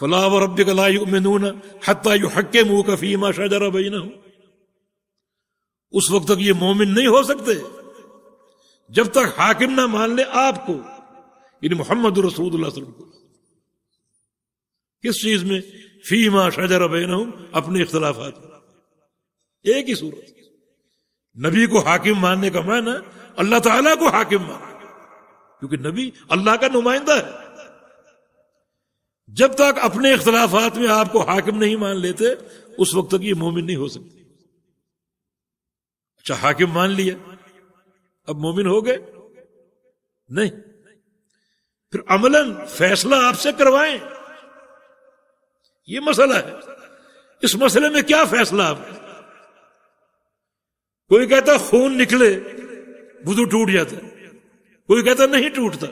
फला व रब लायून हत्ता यू हक्के मुंह का फीमा शाहजरा भाई ना उस वक्त तक ये मोमिन नहीं हो सकते जब तक हाकिम ना मान ले आपको इन मोहम्मद रसूल को किस चीज में फीमा शाहजरा भाई ना अपने इख्तलाफात एक ही सूरत नबी को हाकिम मानने का माना अल्लाह ताला हाकिम माना क्योंकि नबी अल्लाह का नुमाइंदा है जब तक अपने इख्तलाफात में आपको हाकिम नहीं मान लेते उस वक्त तक ये मोमिन नहीं हो सकते अच्छा हाकिम मान लिया अब मोमिन हो गए नहीं फिर अमलन फैसला आपसे करवाएं ये मसला है इस मसले में क्या फैसला आप कोई कहता खून निकले बुधू टूट जाता कोई कहता नहीं टूटता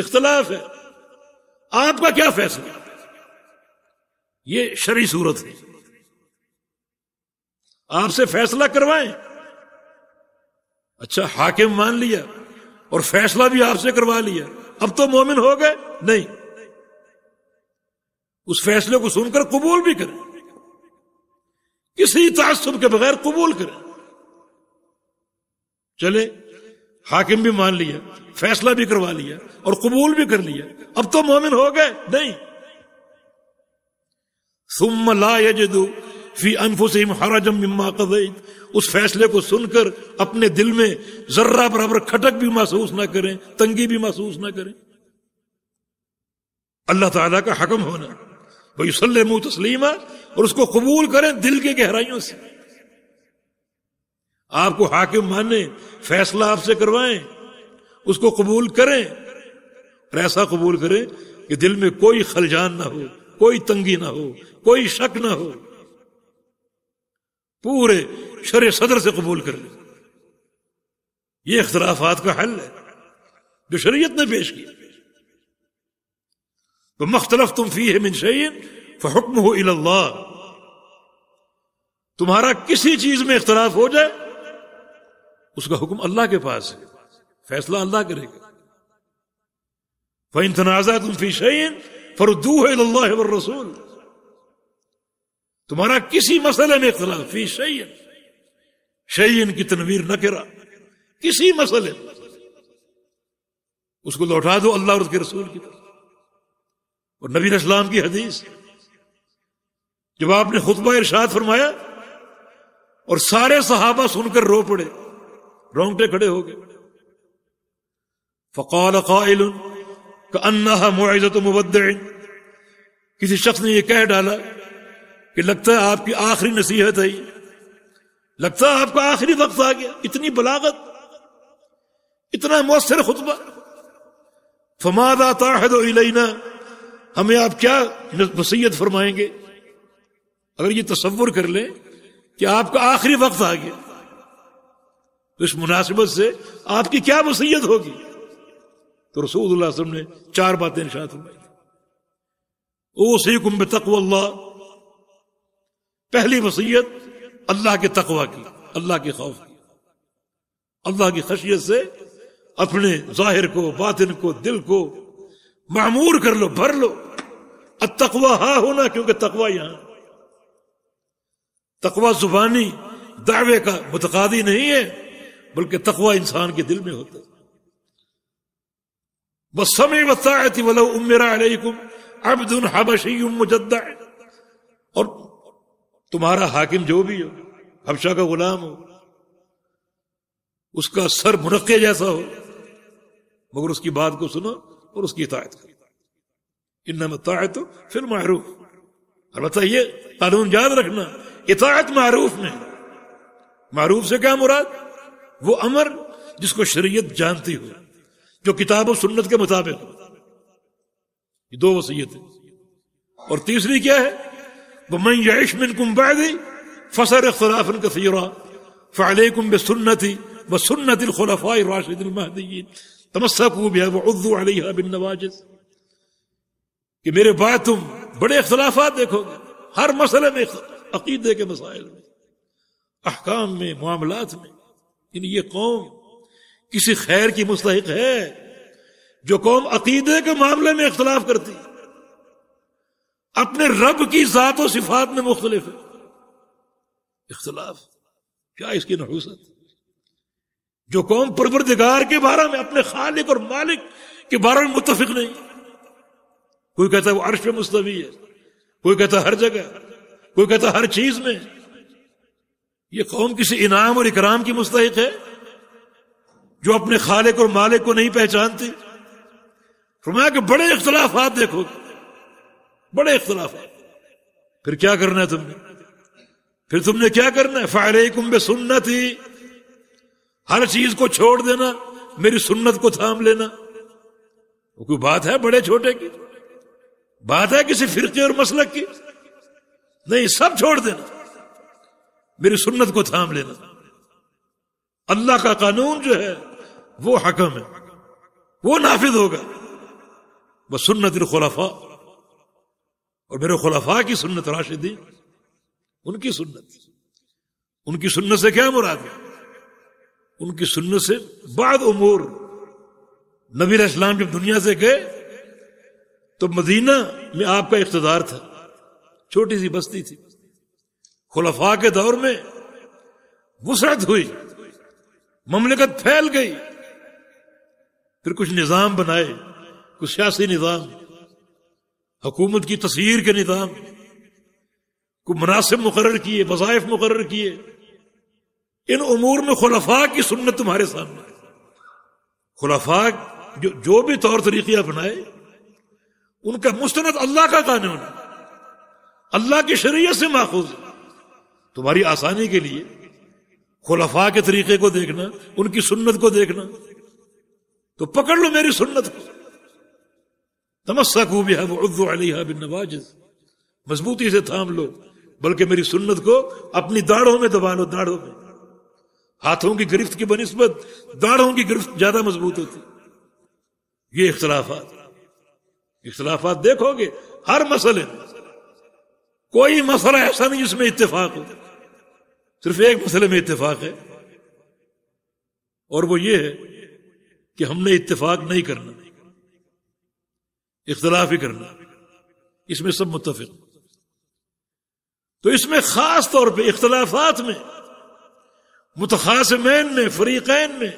इख्तलाफ है आपका क्या फैसला ये शरी सूरत है आपसे फैसला करवाएं अच्छा हाकिम मान लिया और फैसला भी आपसे करवा लिया अब तो मोमिन हो गए नहीं उस फैसले को सुनकर कबूल भी करें किसी तासुब के बगैर कबूल करें चले हाकिम भी मान लिया फैसला भी करवा लिया और कबूल भी कर लिया अब तो मोमिन हो गए नहीं सुम ला यजदू फी अनफुसम हराजम मिम्मा कदईत उस फैसले को सुनकर अपने दिल में जर्रा बराबर खटक भी महसूस ना करें तंगी भी महसूस ना करें अल्लाह ताला का हकम होना वही सल्लमू तस्लीमा और उसको कबूल करें दिल की गहराइयों से आपको हाकिम माने फैसला आपसे करवाएं उसको कबूल करें और ऐसा कबूल करें कि दिल में कोई खलजान ना हो कोई तंगी ना हो कोई शक ना हो पूरे शर सदर से कबूल कर लें ये अख्तलाफात का हल है जो शरीयत ने पेश किया तो मख्तलफ तुम फी है मिनशन फुक्म हो तुम्हारा किसी चीज में इख्तलाफ हो जाए उसका हुक्म अल्लाह के पास है फैसला अल्लाह करेगा वही तनाजा तुम फीशन फरदू है अल्लाह रसूल तुम्हारा किसी मसले में इख्तलाफ फी शयन शयन की तनवीर न करा किसी मसले में उसको लौटा दो अल्लाह और उसके रसूल की और नबी इस्लाम की हदीस जब आपने खुतबा इरशाद फरमाया और सारे सहाबा सुनकर रो पड़े रोंगटे खड़े हो गए फ़काल काइल अन्ना मुआजत मुबद किसी शख्स ने यह कह डाला कि लगता है आपकी आखिरी नसीहत है लगता है आपका आखिरी वक्त आ गया इतनी बलागत इतना मौसर खुतबा फमादा ताहद इलेना हमें आप क्या वसीयत फरमाएंगे अगर ये तस्वुर कर ले कि आपका आखिरी वक्त आ गया तो इस मुनासिबत से आपकी क्या मुसीयत होगी तो रसूल ने चार बातें निशान फरमाई ओ सही कुंभ तकवा पहली वसीयत अल्लाह के तकवा की अल्लाह के खौफ की अल्लाह की खशियत से अपने जाहिर को बातिन को दिल को मामूर कर लो भर लो तकवा हा होना क्योंकि तकवा यहां तकवा जुबानी दावे का मुतकादी नहीं है बल्कि तकवा इंसान के दिल में होता है बस समय वसायती वलो उमेरा अलैकुम अब्दुल हबशी मुजद्दा और तुम्हारा हाकिम जो भी हो हबशा का गुलाम हो उसका सर मुनक्के जैसा हो मगर उसकी बात को सुनो और उसकी इतायत करो इन मतायत तो फिर मारूफ और बताइए कानून याद रखना इतायत मारूफ में मारूफ से क्या मुराद वो अमर जिसको शरीयत जानती हो जो किताब और सुन्नत के मुताबिक हो ये दो वसीयत है और तीसरी क्या है वह मैं यश मिन कुंबा गई फसल खिलाफन कसरा फ़ालकुम बे सुन्नति व सुन्नत खलफा राशिदीन तमस्कूब वह उर्दू अलिया नवाजिस कि मेरे बात तुम बड़े अख्तलाफा देखोगे हर मसले में अकीदे के मसाइल में अहकाम में मामलात में यानी ये कौम किसी खैर की मुस्तक है जो कौम अकीदे के मामले में इख्तलाफ करती अपने रब की जात और सिफात में मुख्तलिफ है इख्तलाफ क्या इसकी नहूसत जो कौम परवरदिगार के बारे में अपने खालिक और मालिक के बारे में मुतफिक नहीं कोई कहता है वो अर्श में मुस्तवी है कोई कहता हर जगह कोई कहता हर चीज में ये कौम किसी इनाम और इकराम की मुस्तक है जो अपने खालिक और मालिक को नहीं पहचानती फरमाया कि बड़े इख्तलाफात देखो बड़े इख्तलाफ फिर क्या करना है तुमने फिर तुमने क्या करना है फायरे कुंभ सुन्नत ही हर चीज को छोड़ देना मेरी सुन्नत को थाम लेना वो कोई बात है बड़े छोटे की बात है किसी फिरके और मसलक की नहीं सब छोड़ देना मेरी सुन्नत को थाम लेना अल्लाह का कानून जो है वो हकम है वो नाफिज होगा वह सुन्नत खुलाफा और मेरे खुलाफा की सुन्नत राशिदी उनकी सुन्नत उनकी सुन्नत से क्या मुराद है उनकी सुन्नत से बाद उमूर नबी इस्लाम जब दुनिया से गए तो मदीना में आपका इकतदार था छोटी सी बस्ती थी खुलफा के दौर में वसरत हुई ममलिकत फैल गई फिर कुछ निजाम बनाए कुछ सियासी निजाम हुकूमत की तस्वीर के निजाम को मुनासिब मुकर किए वजायफ मुकर किए इन उमूर में खुलफा की सुन्नत तुम्हारे सामने खुलफा जो जो भी तौर तरीके अपनाए उनका मुस्तनद अल्लाह का कानून अल्लाह की शरीय से माखूज है तुम्हारी आसानी के लिए खुलफा के तरीके को देखना उनकी सुन्नत को देखना तो पकड़ लो मेरी सुन्नत को तमस्सा भी है वो उर्दू अली है बिन नवाज मजबूती से थाम लो बल्कि मेरी सुन्नत को अपनी दाढ़ों में दबा लो दाढ़ों में हाथों की गिरफ्त की बनस्बत दाढ़ों की गिरफ्त ज्यादा मजबूत होती ये इख्तलाफात इख्तलाफात देखोगे हर मसले कोई मसला ऐसा नहीं जिसमें इतफाक होता सिर्फ एक मसले में इतफाक है और वो ये है कि हमने इतफाक नहीं करना इख्तलाफ ही करना इसमें सब मुतफिक तो इसमें खास तौर पर इख्तलाफात में मुतखासमैन में फरीकैन में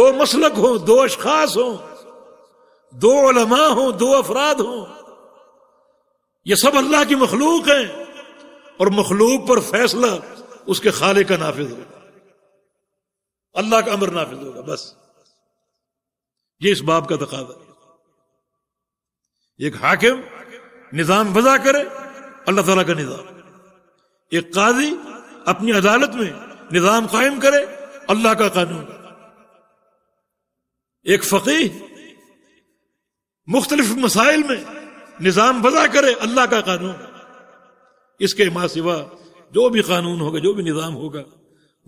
दो मसलक हो दो अशखास हो दो उलमा हो दो अफराद हो यह सब अल्लाह की मखलूक है और मखलूक पर फैसला उसके खाले का नाफिज होगा अल्लाह का अमर नाफिज होगा बस ये इस बाब का तक एक हाकिम निजाम वजा करे अल्लाह तला का निजाम एक काजी अपनी अदालत में निजाम कायम करे अल्लाह का कानून एक फकीह मुख्तलिफ मसाइल में निजाम वजा करे अल्लाह का कानून इसके माँ सिवा जो भी कानून होगा जो भी निज़ाम होगा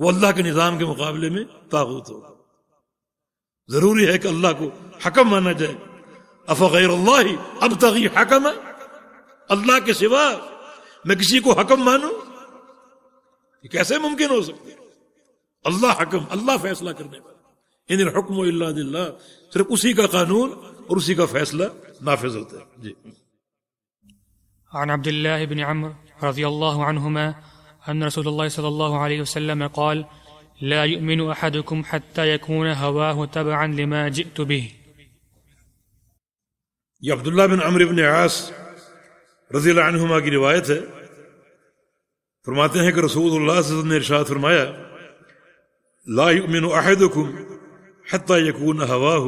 वो अल्लाह के निज़ाम के मुकाबले में ताबूत होगा जरूरी है कि अल्लाह को हकम माना जाए अफ़ैर अल्लाह अब तक ही हकम है अल्लाह के सिवा मैं किसी को हकम मानू ये कैसे मुमकिन हो सकते अल्लाह हकम अल्लाह फैसला करने वाला इन हुक्म दिल्ला सिर्फ उसी का कानून और उसी का फैसला नाफिज होता है जी عن عبد الله بن عمرو رضي الله عنهما أن رسول الله صلى الله عليه وسلم قال لا يؤمن أحدكم حتى يكون هواه تبعا لما جئت به یہ عبداللہ بن عمر بن عاص رضی اللہ عنہما کی روایت ہے فرماتے ہیں کہ رسول اللہ صلی اللہ علیہ وسلم نے ارشاد فرمایا لا يؤمن احدكم حتى يكون هواه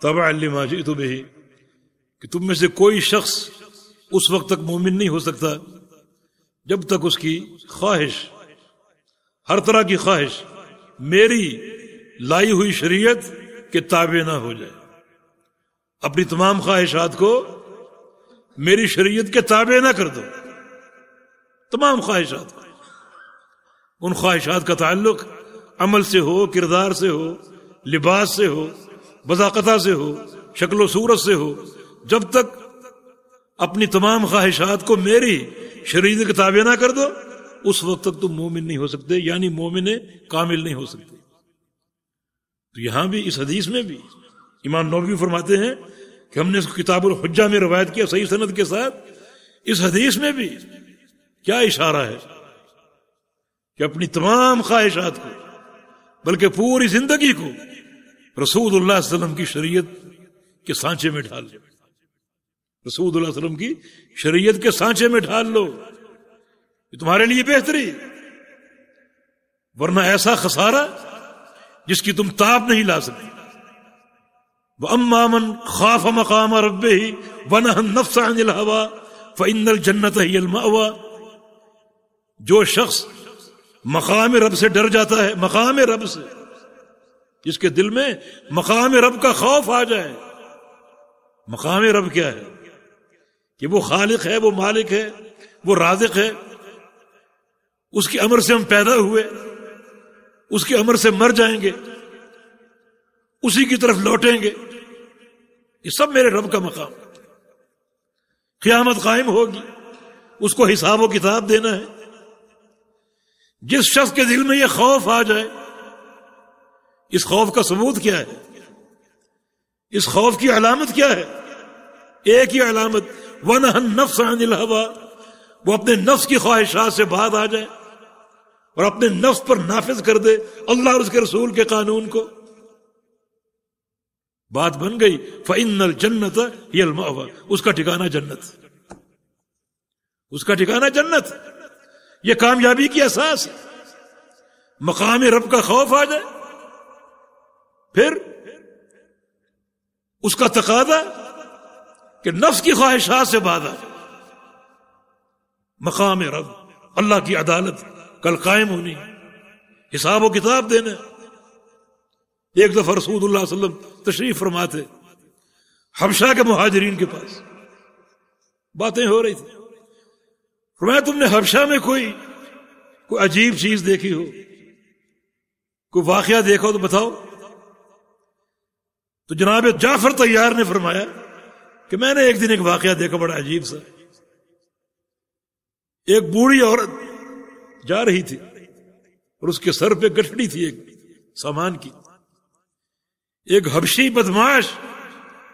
تبعا لما جئت به کہ تم میں سے کوئی شخص اس وقت تک مومن نہیں ہو سکتا जब तक उसकी ख्वाहिश हर तरह की ख्वाहिश मेरी लाई हुई शरीयत के ताबे ना हो जाए अपनी तमाम ख्वाहिशात को मेरी शरीयत के ताबे ना कर दो तमाम ख्वाहिशात उन ख्वाहिशात का ताल्लुक अमल से हो किरदार से हो लिबास से हो बदाकता से हो शक्लो सूरत से हो जब तक अपनी तमाम ख्वाहिशात को मेरी शरीर किताबें ना कर दो उस वक्त तक तुम मोमिन नहीं हो सकते यानी मोमिन कामिल नहीं हो सकते तो यहां भी इस हदीस में भी इमाम नौवी फरमाते हैं कि हमने इसको किताब और हज्जा में रवायत किया सही सनत के साथ इस हदीस में भी क्या इशारा है कि अपनी तमाम ख्वाहिशात को बल्कि पूरी जिंदगी को रसूल की शरीय के सांचे में ढाल ले रसूदुल्लाम की शरीयत के सांचे में ढाल लो ये तुम्हारे लिए बेहतरी वरना ऐसा खसारा जिसकी तुम ताप नहीं ला सकते अम्मामन खाफ मकाम रबे ही वन नफसा अनिल हवा फल जन्नत अलमा जो शख्स मकाम रब से डर जाता है मकाम रब से जिसके दिल में मकाम रब का खौफ आ जाए मकाम रब क्या है कि वो खालिक है वो मालिक है वो राजिक है उसके अमर से हम पैदा हुए उसके अमर से मर जाएंगे उसी की तरफ लौटेंगे ये सब मेरे रब का मकाम क्यामत कायम होगी उसको हिसाब व किताब देना है जिस शख्स के दिल में यह खौफ आ जाए इस खौफ का सबूत क्या है इस खौफ की अलामत क्या है एक ही अलामत वनहन नफ्स अनिल हवा वो अपने नफ्स की ख्वाहिशात से बाहर आ जाए और अपने नफ्स पर नाफिज कर दे अल्लाह और उसके रसूल के कानून को बात बन गई फिन जन्नत यलमा उसका ठिकाना जन्नत उसका ठिकाना जन्नत यह कामयाबी की एहसास है मकाम रब का खौफ आ जाए फिर उसका तकादा कि नफ्स की ख्वाहिशात से बाज आ जाए मकाम रब अल्लाह की अदालत कल कायम होनी हिसाब व किताब देना एक दफा रसूल वसलम तशरीफ फरमाते हबशा के महाजरीन के पास बातें हो रही थी फरमाया तुमने हबशा में कोई कोई अजीब चीज देखी हो कोई वाकया देखो तो बताओ तो जनाब जाफर तैयार ने फरमाया कि मैंने एक दिन एक वाकया देखा बड़ा अजीब सा एक बूढ़ी औरत जा रही थी और उसके सर पे गठड़ी थी एक सामान की एक हबशी बदमाश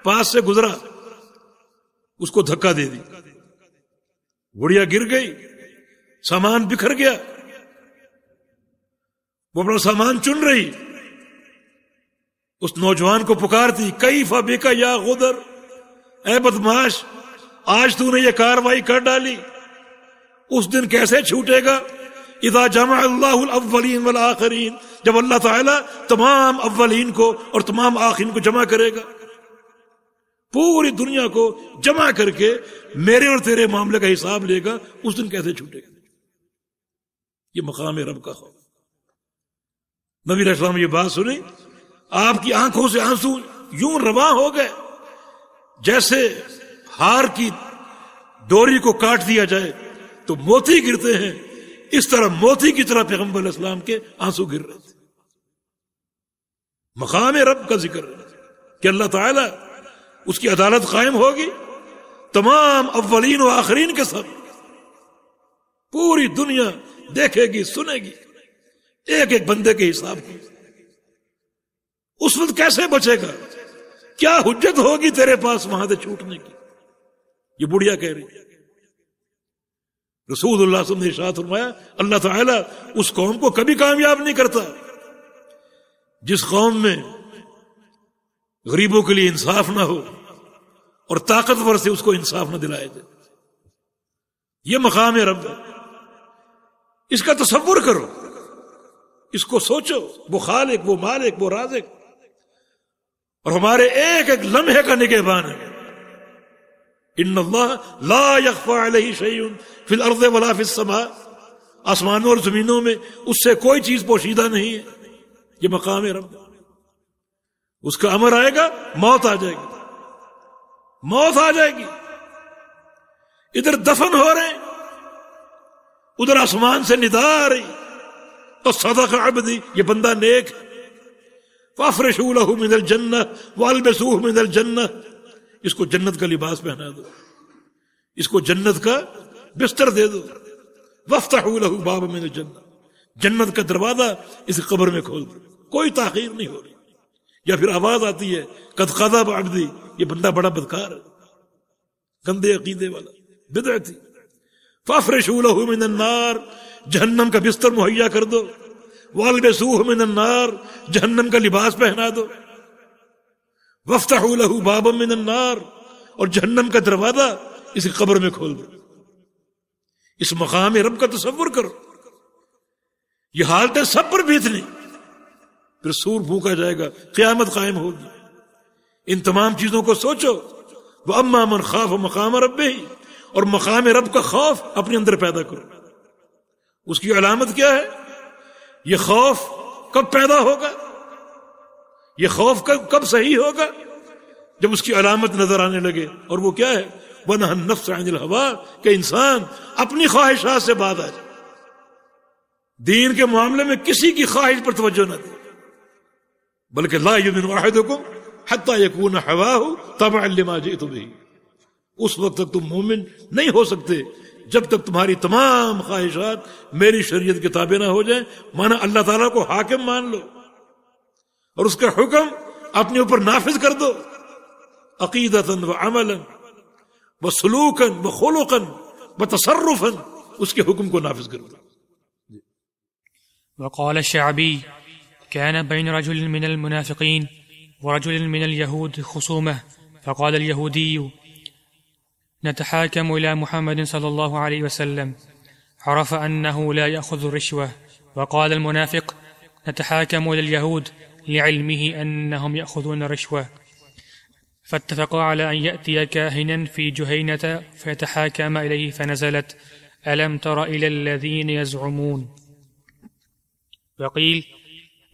पास से गुजरा उसको धक्का दे दी बुढ़िया गिर गई सामान बिखर गया वो अपना सामान चुन रही उस नौजवान को पुकारती कई फा बेका या गुदर ए बदमाश आज तूने ये कार्रवाई कर डाली उस दिन कैसे छूटेगा इदा जमा अव्वलीन वल आखरीन जब अल्लाह ताला तमाम अव्वलीन को और तमाम आखिरीन को जमा करेगा पूरी दुनिया को जमा करके मेरे और तेरे मामले का हिसाब लेगा उस दिन कैसे छूटेगा ये मकाम रब का खौफ नबी असलम ये बात सुनी आपकी आंखों से आंसू यूं रवा हो गए जैसे हार की डोरी को काट दिया जाए तो मोती गिरते हैं इस तरह मोती की तरह पैगम्बर इस्लाम के आंसू गिर रहे थे मकाम रब का जिक्र कि अल्लाह ताला उसकी अदालत कायम होगी तमाम अव्वलीन व आखरीन के सब पूरी दुनिया देखेगी सुनेगी एक एक बंदे के हिसाब की उस वक्त कैसे बचेगा क्या हुज्जत होगी तेरे पास वहां से छूटने की ये बुढ़िया कह रही रसूल ने साथ फरमाया अल्लाह ताला उस कौम को कभी कामयाब नहीं करता जिस कौम में गरीबों के लिए इंसाफ ना हो और ताकतवर से उसको इंसाफ ना दिलाए जाए यह मकाम रब इसका तस्वुर करो इसको सोचो वो खालिक वो मालिक वो राजिक और हमारे एक एक लम्हे का निगेबान है इन सही फिल अर्द वाला फिर समा आसमानों और जमीनों में उससे कोई चीज पोशीदा नहीं है ये मकाम रब उसका अमर आएगा मौत आ जाएगी मौत आ जाएगी इधर दफन हो रहे उधर आसमान से निदा आ रही तो सदा का दी ये बंदा नेक है वाफरशूल मिनल जन्न वाल बसूह मिनल जन्न इसको जन्नत का लिबास पहना दो इसको जन्नत का बिस्तर दे दो वफ्ताहू लहू बाब मिनल जन्ना जन्नत का दरवाजा इस कब्र में खोल दो कोई ताखीर नहीं हो रही या फिर आवाज आती है कदकादा दी ये बंदा बड़ा बदकार है गंदे अकीदे वाला बिदती फाफरे शूल मिनल नार जहन्नम का बिस्तर मुहैया कर दो वाल बेसूह में नन्नार जहन्नम का लिबास पहना दो वफ्ता लहू बाबम में नन्नार और जहन्नम का दरवाजा इस कब्र में खोल दो इस मकाम रब का तस्वुर करो ये हालत है सब पर बीतनी फिर सूर फूका जाएगा क्यामत कायम होगी इन तमाम चीजों को सोचो वह अम्मा मन खाफ मकाम रब ही और मकाम रब का खौफ अपने अंदर पैदा करो उसकी अलामत क्या है ये खौफ कब पैदा होगा ये खौफ कब कब सही होगा जब उसकी अलामत नजर आने लगे और वो क्या है वन नफ्स हवा के इंसान अपनी ख्वाहिशात से बात आ जाए दीन के मामले में किसी की ख्वाहिश पर तवज्जो न दे बल्कि ला युमिन वाहिदकुम हत्ता यकून हवा हो तब अलिमा जी तुम्हें उस वक्त तक तुम मोमिन नहीं हो सकते जब तक तुम्हारी तमाम ख्वाहिशात मेरी शरीयत की ताबे ना हो जाए माना अल्लाह ताला को हाकिम मान लो और उसका हुक्म अपने ऊपर नाफिज कर दो अकीदतन व अमलन व सलूकन व खोलोकन व तसरुफन उसके हुक्म को नाफिज कर दो وقال الشعبي كان بين رجل من المنافقين ورجل من اليهود خصومه فقال اليهودي نتحاكم إلى محمد صلى الله عليه وسلم عرف أنه لا يأخذ الرشوة وقال المنافق نتحاكم إلى اليهود لعلمه أنهم يأخذون الرشوة فاتفقا على أن يأتي كاهنا في جهينة فيتحاكم إليه فنزلت ألم تر إلى الذين يزعمون وقيل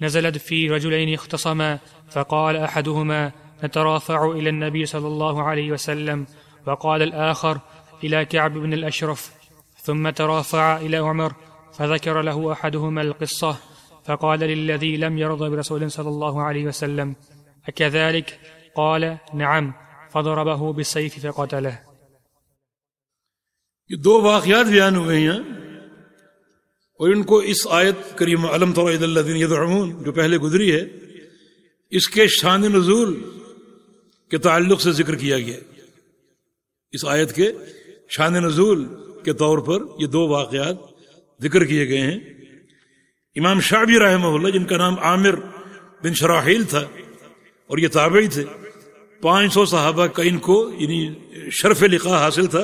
نزلت في رجلين اختصما فقال أحدهما نترافع إلى النبي صلى الله عليه وسلم وقال الآخر إلى كعب بن الأشرف ثم ترافع إلى عمر فذكر له أحدهما القصة فقال للذي لم يرضى برسول صلى الله عليه وسلم أكذلك قال نعم فضربه بالسيف فقتله یہ دو واقعات بیان ہوئے ہیں اور ان کو اس آیت کریم علم اللہ الذین یدعون جو پہلے گزری ہے اس کے شان نزول کے تعلق سے ذکر کیا گیا ہے इस आयत के शान नजूल के तौर पर ये दो वाकयात जिक्र किए गए हैं इमाम शाह भी रहमल्ला जिनका नाम आमिर बिन शराहील था और ये ताबई थे सौ सहाबा का इनको यानी शरफ लिखा हासिल था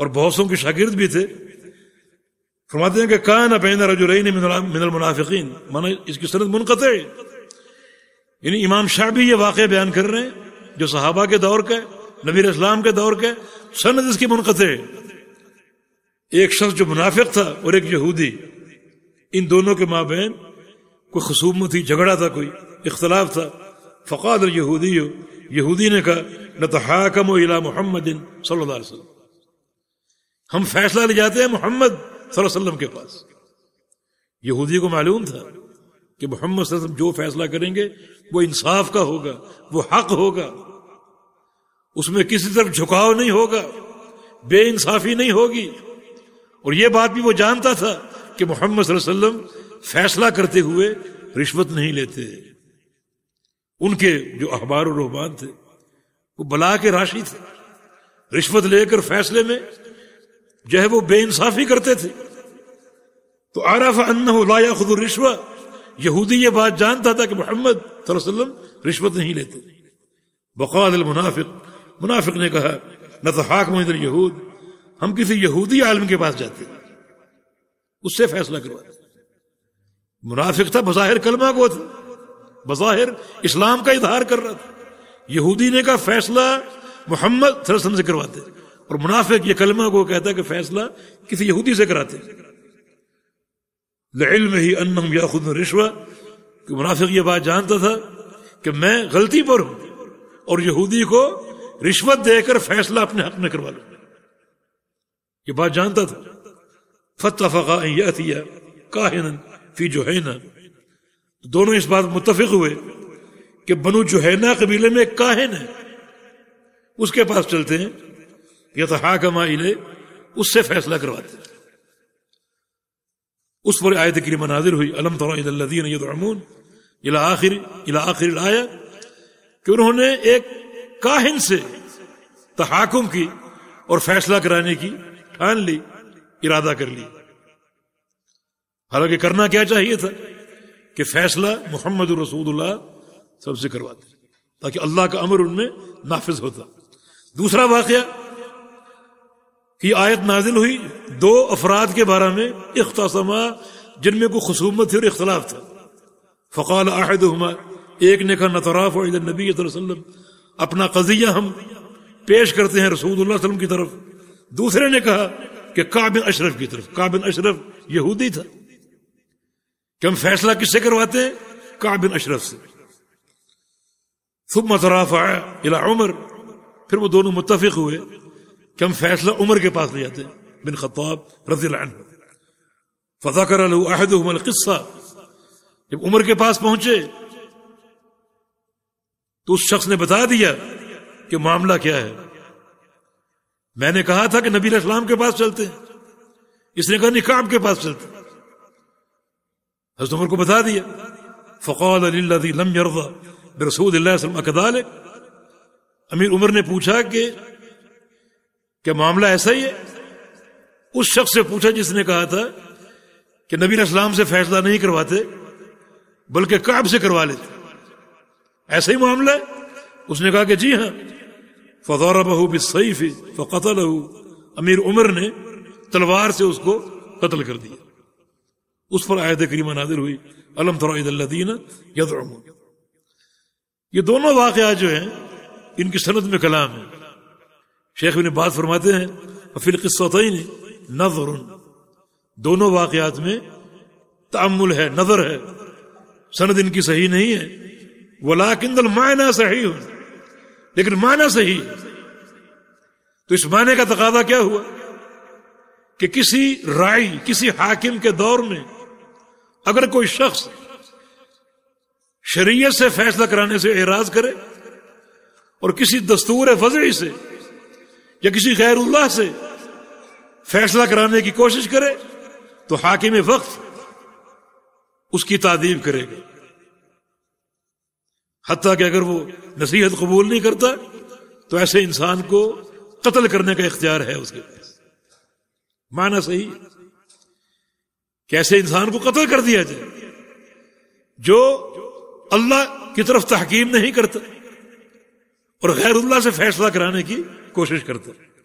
और बहुत सौ के शागिर्द भी थे फरमाते हैं कि कान अबैन रजुलैन मिनल मुनाफिकीन माना इसकी सनत मुनकत यानी इमाम शाह भी ये वाक़ बयान कर रहे हैं जो सहाबा के दौर का है नबीर इस्लाम के दौर के सनद इसकी मुनकत एक शख्स जो मुनाफिक था और एक यहूदी इन दोनों के माबेन कोई खसूमत थी झगड़ा था कोई इख्तलाफ था फ़काद और यहूदी हो यहूदी ने कहा नतहाकम इला मोहम्मद हम फैसला ले जाते हैं मोहम्मद वसल्लम के पास यहूदी को मालूम था कि मोहम्मद जो फैसला करेंगे वो इंसाफ का होगा वो हक होगा उसमें किसी तरफ झुकाव नहीं होगा बे इंसाफी नहीं होगी और यह बात भी वो जानता था कि मोहम्मद फैसला करते हुए रिश्वत नहीं लेते उनके जो अखबार रहमान थे वो बला के राशि थे रिश्वत लेकर फैसले में जो है वो बे इंसाफी करते थे तो आरफ अन्ना खुद रिश्वत यहूदी ये बात जानता था कि मोहम्मद रिश्वत नहीं लेते बकाल मुनाफिक मुनाफिक ने कहा तो नतहाक मोहिदल यहूद हम किसी यहूदी आलम के पास जाते उससे फैसला करवाते मुनाफिक था बज़ाहिर कलमा को था बज़ाहिर इस्लाम का इजहार कर रहा था यहूदी ने कहा फैसला मोहम्मद से करवाते और मुनाफिक ये कलमा को कहता कि फैसला किसी यहूदी से कराते इल्म ही अन्नम या खुद रिश्वा कि मुनाफिक ये बात जानता था कि मैं गलती पर हूं और यहूदी को रिश्वत देकर फैसला अपने हक में करवा लो ये बात जानता था फतफा यथिया काहिन फी जो है ना तो दोनों इस बात मुतफिक हुए कि बनु जुहैना कबीले में एक काहिन है उसके पास चलते हैं यथहाकमा इले उससे फैसला करवाते हैं उस पर आयत करीम नाजिर हुई अलम तदीन आखिर इला आखिर आया कि उन्होंने एक काहिन से तहाकुम की और फैसला कराने की ठान ली इरादा कर ली हालांकि करना क्या चाहिए था कि फैसला मोहम्मद रसूदुल्लाह सबसे करवाते ताकि अल्लाह का अमर उनमें नाफिज होता दूसरा वाक्य कि आयत नाजिल हुई दो अफराद के बारे में इख्तसमा जिनमें कोई खसूमत थी और इख्तलाफ था फ़काल आहद एक ने कहा नतराफ़ नबी वसल्लम अपना कजिया हम पेश करते हैं रसूल वसलम की तरफ दूसरे ने कहा कि काबिल अशरफ की तरफ काबिल अशरफ यहूदी था कि हम फैसला किससे करवाते हैं काबिन अशरफ से सुबह मतराफ आया इला उमर फिर वो दोनों मुतफिक हुए कि हम फैसला उमर के पास ले जाते हैं बिन खताब रजी फजा कर किस्सा जब उमर के पास पहुंचे तो उस शख्स ने बता दिया कि मामला क्या है मैंने कहा था कि नबी इस्लाम के पास चलते हैं इसने कहा निकाम के पास चलते हजरत उमर को बता दिया फ़कौल लम यरदा अमीर उमर ने पूछा कि क्या मामला ऐसा ही है उस शख्स से पूछा जिसने कहा था कि नबी इस्लाम से फैसला नहीं करवाते बल्कि काब से करवा लेते ऐसे ही मामला है उसने कहा कि जी हाँ फजौरा बहू भी सही फी हो अमीर उमर ने तलवार से उसको कत्ल कर दिया उस पर आयत करीमा नादिर हुई अलम थरादीन यदरमून ये दोनों वाकयात जो है इनकी सनत में कलाम है शेख ने बात फरमाते हैं अफिल किस्सतई नजर दोनों वाकयात में तमुल है नजर है सनद इनकी सही नहीं है वला किंदल मायना सही हो लेकिन माना सही तो इस माने का तकादा क्या हुआ कि किसी राय किसी हाकिम के दौर में अगर कोई शख्स शरीयत से फैसला कराने से एराज करे और किसी दस्तूर फजरी से या किसी गैरुल्लाह से फैसला कराने की कोशिश करे तो हाकिम वक्त उसकी तादीब करेगा हती कि अगर वो नसीहत कबूल नहीं करता तो ऐसे इंसान को कत्ल करने का इख्तियार है उसके पास माना सही कैसे इंसान को कत्ल कर दिया जाए जो अल्लाह की तरफ तहकीम नहीं करता और गैरुल्लाह से फैसला कराने की कोशिश करता